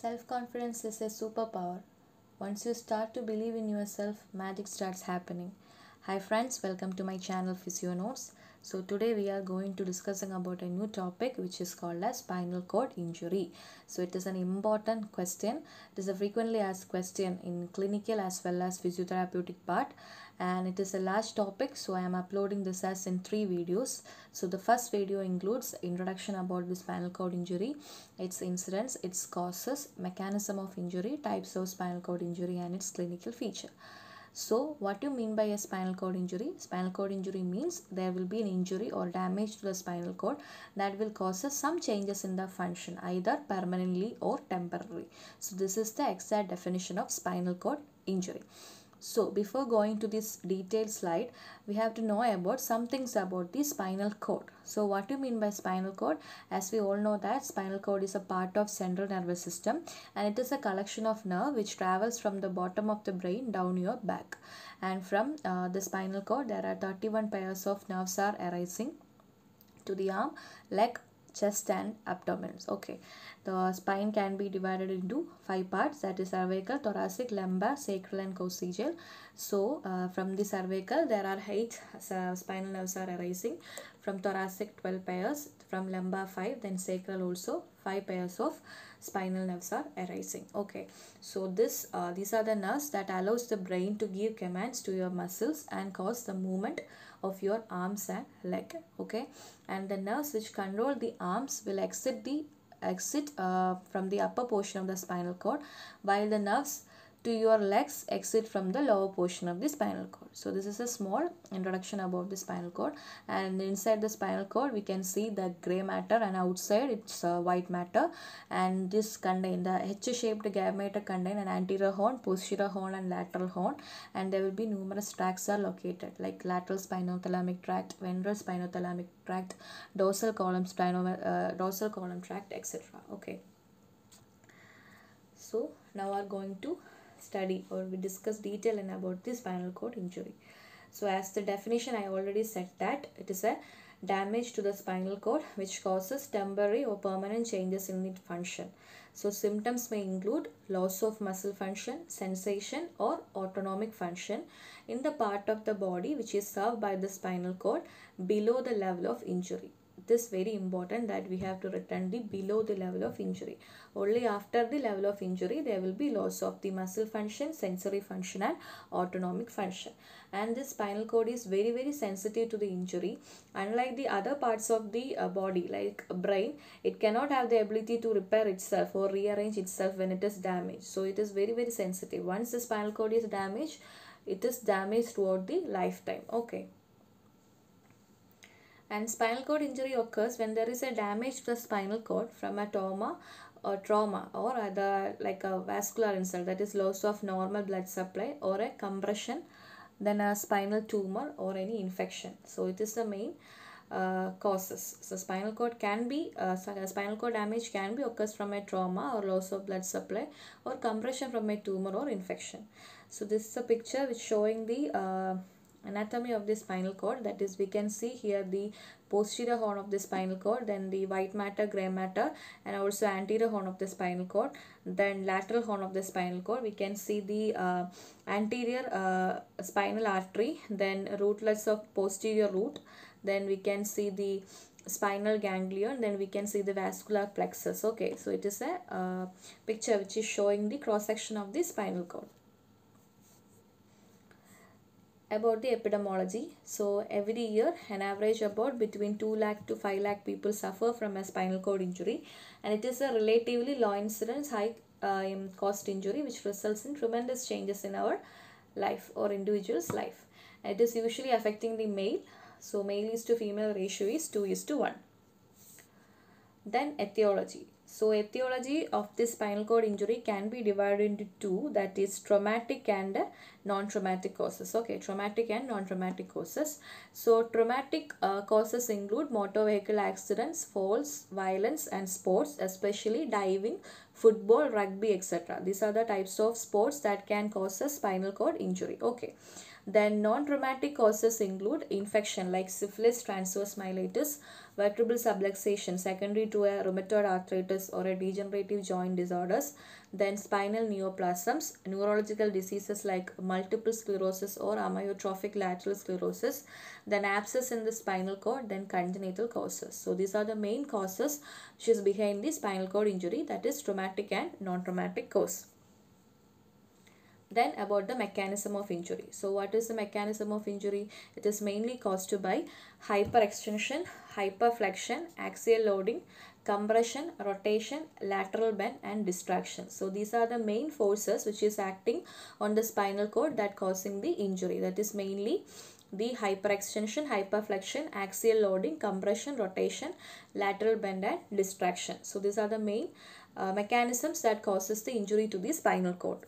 Self confidence is a superpower. Once you start to believe in yourself, magic starts happening. Hi, friends, welcome to my channel Physio Notes. So today we are going to discussing about a new topic which is called as spinal cord injury. So it is an important question. It is a frequently asked question in clinical as well as physiotherapeutic part and it is a large topic so I am uploading this as in three videos. So the first video includes introduction about the spinal cord injury, its incidence, its causes, mechanism of injury, types of spinal cord injury and its clinical feature. So what you mean by a spinal cord injury? Spinal cord injury means there will be an injury or damage to the spinal cord that will cause some changes in the function either permanently or temporary. So this is the exact definition of spinal cord injury. So before going to this detailed slide, we have to know about some things about the spinal cord. So what do you mean by spinal cord? As we all know that spinal cord is a part of central nervous system and it is a collection of nerve which travels from the bottom of the brain down your back. And from uh, the spinal cord, there are 31 pairs of nerves are arising to the arm, leg, chest and abdomens okay the spine can be divided into five parts that is cervical thoracic lumbar sacral and coccygeal so uh, from the cervical there are eight uh, spinal nerves are arising from thoracic 12 pairs from lumbar 5 then sacral also 5 pairs of spinal nerves are arising okay so this uh, these are the nerves that allows the brain to give commands to your muscles and cause the movement of your arms and leg okay and the nerves which control the arms will exit the exit uh, from the upper portion of the spinal cord while the nerves to your legs exit from the lower portion of the spinal cord. So this is a small introduction about the spinal cord and inside the spinal cord we can see the gray matter and outside it's uh, white matter and this contain the H-shaped gamete contain an anterior horn, posterior horn and lateral horn and there will be numerous tracts are located like lateral spinothalamic tract, ventral spinothalamic tract, dorsal column, spinal uh, dorsal column tract etc. Okay. So now we are going to study or we discuss detail and about this spinal cord injury. So as the definition I already said that it is a damage to the spinal cord which causes temporary or permanent changes in its function. So symptoms may include loss of muscle function, sensation or autonomic function in the part of the body which is served by the spinal cord below the level of injury this very important that we have to return the below the level of injury. Only after the level of injury there will be loss of the muscle function, sensory function and autonomic function. And the spinal cord is very very sensitive to the injury. Unlike the other parts of the uh, body like brain, it cannot have the ability to repair itself or rearrange itself when it is damaged. So it is very very sensitive. Once the spinal cord is damaged, it is damaged throughout the lifetime. Okay. And spinal cord injury occurs when there is a damage to the spinal cord from a trauma or trauma or other like a vascular insult that is loss of normal blood supply or a compression then a spinal tumor or any infection. So it is the main uh, causes. So spinal cord can be, uh, uh spinal cord damage can be occurs from a trauma or loss of blood supply or compression from a tumor or infection. So this is a picture which showing the uh, anatomy of the spinal cord that is we can see here the posterior horn of the spinal cord then the white matter gray matter and also anterior horn of the spinal cord then lateral horn of the spinal cord we can see the uh, anterior uh, spinal artery then rootlets of posterior root then we can see the spinal ganglion then we can see the vascular plexus okay so it is a uh, picture which is showing the cross section of the spinal cord about the epidemiology. So every year an average about between 2 lakh to 5 lakh people suffer from a spinal cord injury and it is a relatively low incidence high uh, cost injury which results in tremendous changes in our life or individual's life. It is usually affecting the male so male is to female ratio is 2 is to 1. Then etiology. So etiology of this spinal cord injury can be divided into two that is traumatic and non-traumatic causes. Okay, traumatic and non-traumatic causes. So traumatic uh, causes include motor vehicle accidents, falls, violence and sports especially diving, football, rugby etc. These are the types of sports that can cause a spinal cord injury. Okay. Then non-traumatic causes include infection like syphilis, transverse myelitis, vertebral subluxation secondary to a rheumatoid arthritis or a degenerative joint disorders, then spinal neoplasms, neurological diseases like multiple sclerosis or amyotrophic lateral sclerosis, then abscess in the spinal cord, then congenital causes. So these are the main causes which is behind the spinal cord injury that is traumatic and non-traumatic cause then about the mechanism of injury so what is the mechanism of injury it is mainly caused by hyperextension hyperflexion axial loading compression rotation lateral bend and distraction so these are the main forces which is acting on the spinal cord that causing the injury that is mainly the hyperextension, hyperflexion, axial loading, compression, rotation, lateral bend and distraction. So these are the main uh, mechanisms that causes the injury to the spinal cord.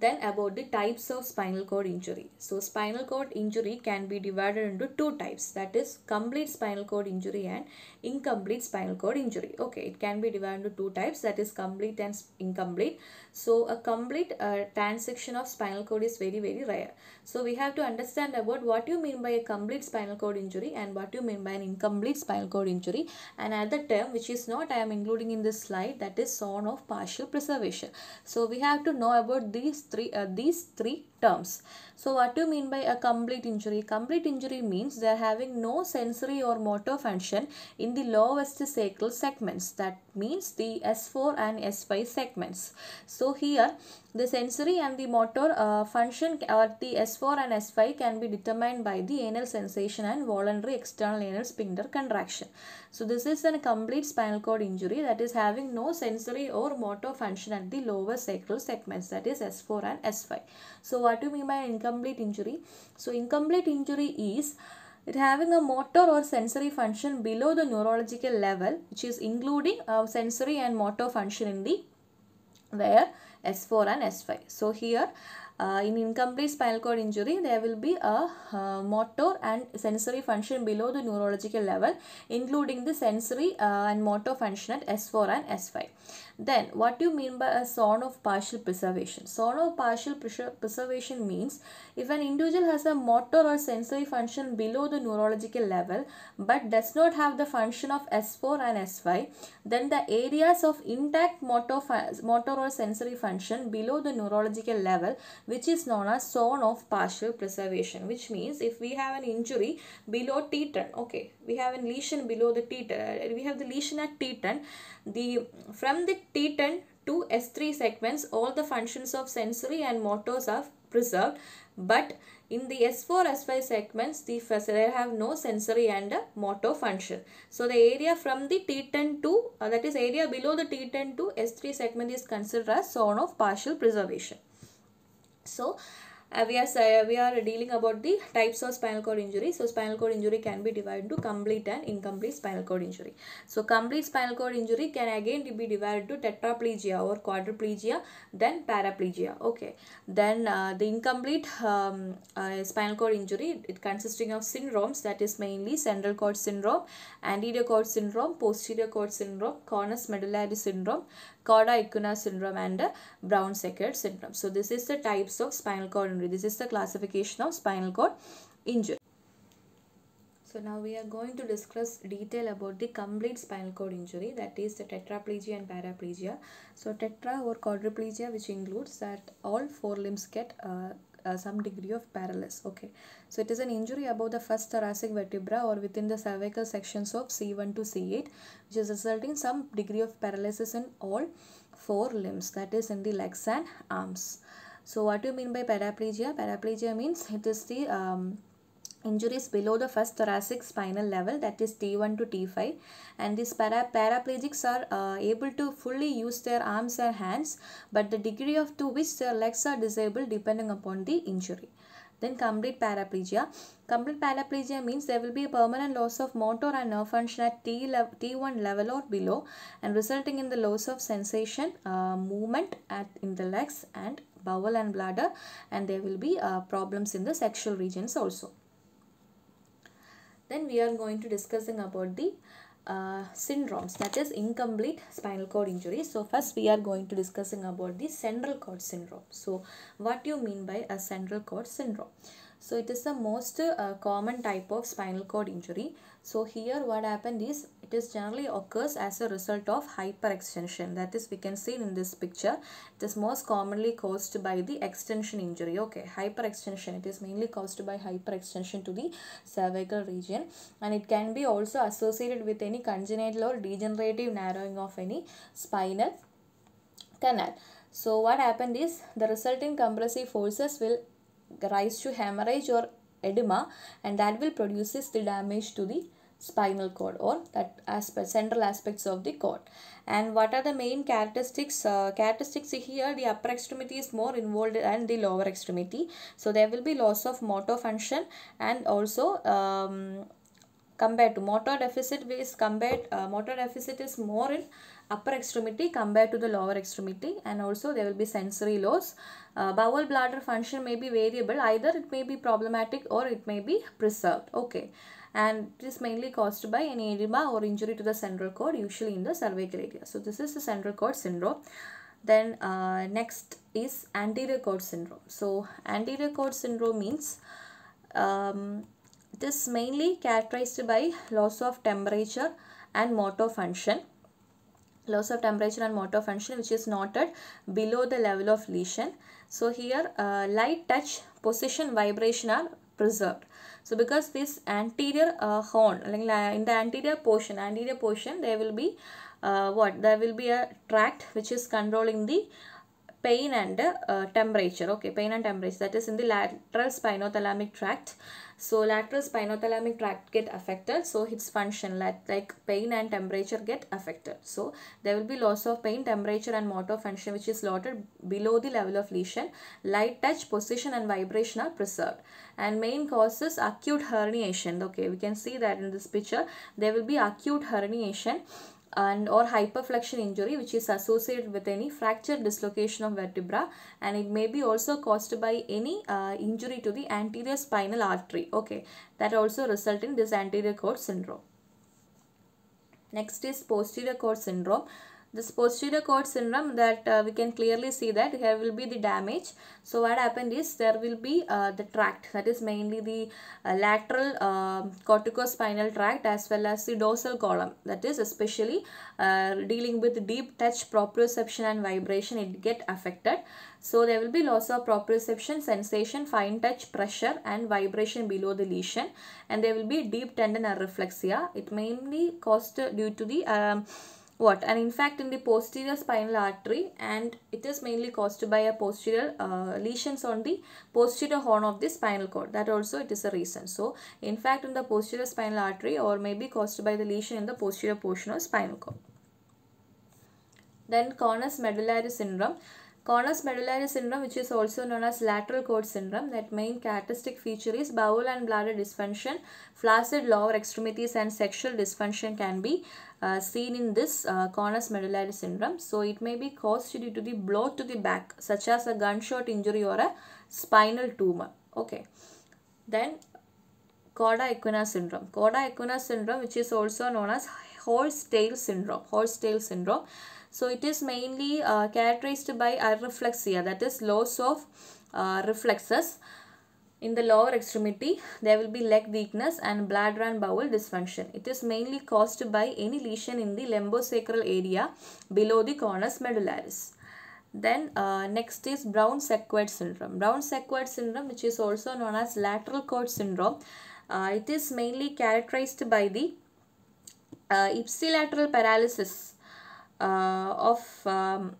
Then about the types of spinal cord injury. So spinal cord injury can be divided into two types that is complete spinal cord injury and incomplete spinal cord injury. Okay, it can be divided into two types that is complete and incomplete. So a complete uh, transection of spinal cord is very very rare. So we have to understand about what you mean by a complete spinal cord injury and what you mean by an incomplete spinal cord injury and another term which is not I am including in this slide that is zone of partial preservation. So we have to know about these three uh, these three terms. So what do you mean by a complete injury? Complete injury means they are having no sensory or motor function in the lowest sacral segments. That means the S4 and S5 segments. So here the sensory and the motor uh, function or the S4 and S5 can be determined by the anal sensation and voluntary external anal sphincter contraction. So this is a complete spinal cord injury that is having no sensory or motor function at the lower sacral segments that is S4 and S5. So what do you mean by incomplete injury so incomplete injury is it having a motor or sensory function below the neurological level which is including uh, sensory and motor function in the where S4 and S5. So here uh, in incomplete spinal cord injury there will be a uh, motor and sensory function below the neurological level including the sensory uh, and motor function at S4 and S5. Then what do you mean by a zone of partial preservation? Zone of partial preservation means if an individual has a motor or sensory function below the neurological level but does not have the function of S4 and S5 then the areas of intact motor, motor or sensory function below the neurological level which is known as zone of partial preservation which means if we have an injury below T10 okay we have a lesion below the T10 uh, we have the lesion at T10 the from the T10 to S3 segments, all the functions of sensory and motors are preserved. But in the S4, S5 segments, the there have no sensory and motor function. So the area from the T10 to, uh, that is area below the T10 to S3 segment is considered as zone of partial preservation. So we are we are dealing about the types of spinal cord injury so spinal cord injury can be divided into complete and incomplete spinal cord injury so complete spinal cord injury can again be divided to tetraplegia or quadriplegia then paraplegia okay then uh, the incomplete um, uh, spinal cord injury it consisting of syndromes that is mainly central cord syndrome anterior cord syndrome posterior cord syndrome cornus medullary syndrome Corda icuna syndrome and Brown Sequard syndrome. So this is the types of spinal cord injury. This is the classification of spinal cord injury. So now we are going to discuss detail about the complete spinal cord injury that is the tetraplegia and paraplegia. So tetra or quadriplegia which includes that all four limbs get uh, uh, some degree of paralysis okay so it is an injury above the first thoracic vertebra or within the cervical sections of c1 to c8 which is resulting some degree of paralysis in all four limbs that is in the legs and arms so what do you mean by paraplegia paraplegia means it is the um, injuries below the first thoracic spinal level that is T1 to T5 and these para paraplegics are uh, able to fully use their arms and hands but the degree of to which their legs are disabled depending upon the injury. Then complete paraplegia. Complete paraplegia means there will be a permanent loss of motor and nerve function at T T1 level or below and resulting in the loss of sensation, uh, movement at, in the legs and bowel and bladder and there will be uh, problems in the sexual regions also. Then we are going to discussing about the uh, syndromes that is incomplete spinal cord injury. So first we are going to discussing about the central cord syndrome. So what do you mean by a central cord syndrome? So it is the most uh, common type of spinal cord injury. So here what happened is it is generally occurs as a result of hyperextension. That is we can see in this picture. It is most commonly caused by the extension injury. Okay, hyperextension. It is mainly caused by hyperextension to the cervical region and it can be also associated with any congenital or degenerative narrowing of any spinal canal. So what happened is the resulting compressive forces will rise to hemorrhage or edema and that will produces the damage to the spinal cord or that aspect central aspects of the cord and what are the main characteristics uh, characteristics here the upper extremity is more involved than the lower extremity so there will be loss of motor function and also um, compared to motor deficit is compared uh, motor deficit is more in upper extremity compared to the lower extremity and also there will be sensory loss uh, bowel bladder function may be variable either it may be problematic or it may be preserved okay and it is mainly caused by any edema or injury to the central cord usually in the cervical area so this is the central cord syndrome then uh, next is anterior cord syndrome so anterior cord syndrome means um, it is mainly characterized by loss of temperature and motor function. Loss of temperature and motor function which is noted below the level of lesion. So here uh, light touch, position, vibration are preserved. So because this anterior uh, horn, in the anterior portion, anterior portion there will be uh, what? There will be a tract which is controlling the pain and uh, temperature okay pain and temperature that is in the lateral spinothalamic tract so lateral spinothalamic tract get affected. So its function like pain and temperature get affected. So there will be loss of pain, temperature and motor function which is lotted below the level of lesion. Light touch, position and vibration are preserved. And main causes acute herniation. Okay, we can see that in this picture. There will be acute herniation and or hyperflexion injury which is associated with any fracture dislocation of vertebra and it may be also caused by any uh, injury to the anterior spinal artery okay that also result in this anterior cord syndrome next is posterior cord syndrome this posterior cord syndrome that uh, we can clearly see that here will be the damage. So what happened is there will be uh, the tract that is mainly the uh, lateral um, corticospinal tract as well as the dorsal column that is especially uh, dealing with deep touch proprioception and vibration it get affected. So there will be loss of proprioception, sensation, fine touch, pressure and vibration below the lesion and there will be deep tendon reflexia. It mainly caused due to the um, what in fact in the posterior spinal artery and it is mainly caused by a posterior uh, lesions on the posterior horn of the spinal cord that also it is a reason so in fact in the posterior spinal artery or may be caused by the lesion in the posterior portion of spinal cord then cornus medullary syndrome Cornus medullary syndrome, which is also known as lateral cord syndrome, that main characteristic feature is bowel and bladder dysfunction, flaccid lower extremities and sexual dysfunction can be uh, seen in this uh, Cornus medullary syndrome. So it may be caused due to the blow to the back, such as a gunshot injury or a spinal tumor. Okay. Then Corda equina syndrome. Corda equina syndrome, which is also known as horse tail syndrome. Horse tail syndrome. So it is mainly uh, characterized by areflexia that is loss of uh, reflexes. In the lower extremity, there will be leg weakness and bladder and bowel dysfunction. It is mainly caused by any lesion in the lumbosacral area below the cornus medullaris. Then uh, next is Brown-Sequard syndrome. Brown-Sequard syndrome which is also known as lateral cord syndrome. Uh, it is mainly characterized by the uh, ipsilateral paralysis uh, of um,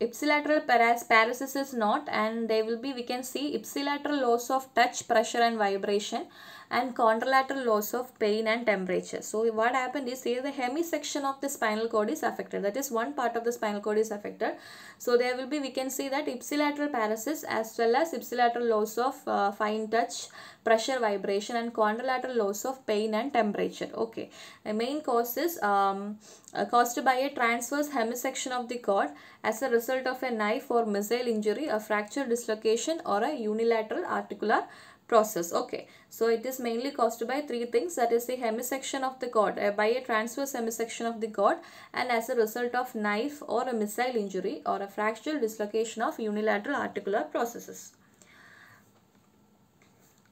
ipsilateral paresthesis is not and they will be we can see ipsilateral loss of touch pressure and vibration and contralateral loss of pain and temperature. So what happened is here the hemisection of the spinal cord is affected. That is one part of the spinal cord is affected. So there will be we can see that ipsilateral paresis as well as ipsilateral loss of uh, fine touch, pressure vibration and contralateral loss of pain and temperature. Okay. The main cause is um, uh, caused by a transverse hemisection of the cord as a result of a knife or missile injury, a fracture dislocation or a unilateral articular process. Okay, so it is mainly caused by three things that is the hemisection of the cord, uh, by a transverse hemisection of the cord and as a result of knife or a missile injury or a fractural dislocation of unilateral articular processes.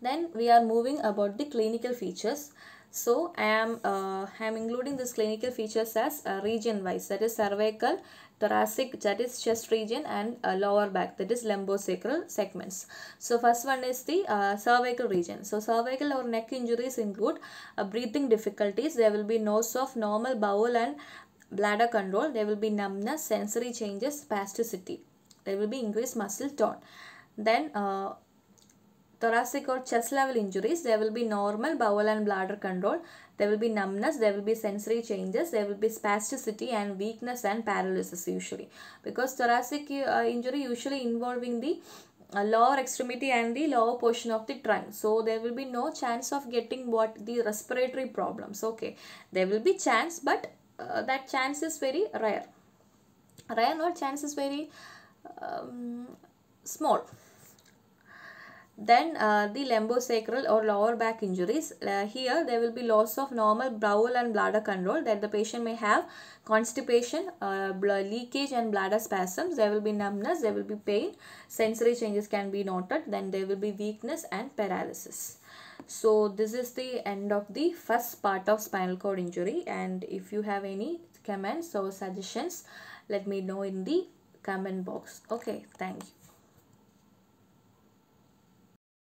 Then we are moving about the clinical features. So I am, uh, I am including this clinical features as uh, region wise that is cervical, thoracic that is chest region and uh, lower back that is lumbosacral segments. So first one is the uh, cervical region. So cervical or neck injuries include uh, breathing difficulties. There will be loss of normal bowel and bladder control. There will be numbness, sensory changes, spasticity. There will be increased muscle tone. Then uh, thoracic or chest level injuries, there will be normal bowel and bladder control, there will be numbness, there will be sensory changes, there will be spasticity and weakness and paralysis usually. Because thoracic uh, injury usually involving the uh, lower extremity and the lower portion of the trunk. So there will be no chance of getting what the respiratory problems. Okay, there will be chance but uh, that chance is very rare. Rare or chance is very um, small. Then uh, the lumbosacral or lower back injuries. Uh, here there will be loss of normal bowel and bladder control that the patient may have constipation, uh, leakage and bladder spasms. There will be numbness, there will be pain, sensory changes can be noted. Then there will be weakness and paralysis. So this is the end of the first part of spinal cord injury and if you have any comments or suggestions let me know in the comment box. Okay, thank you.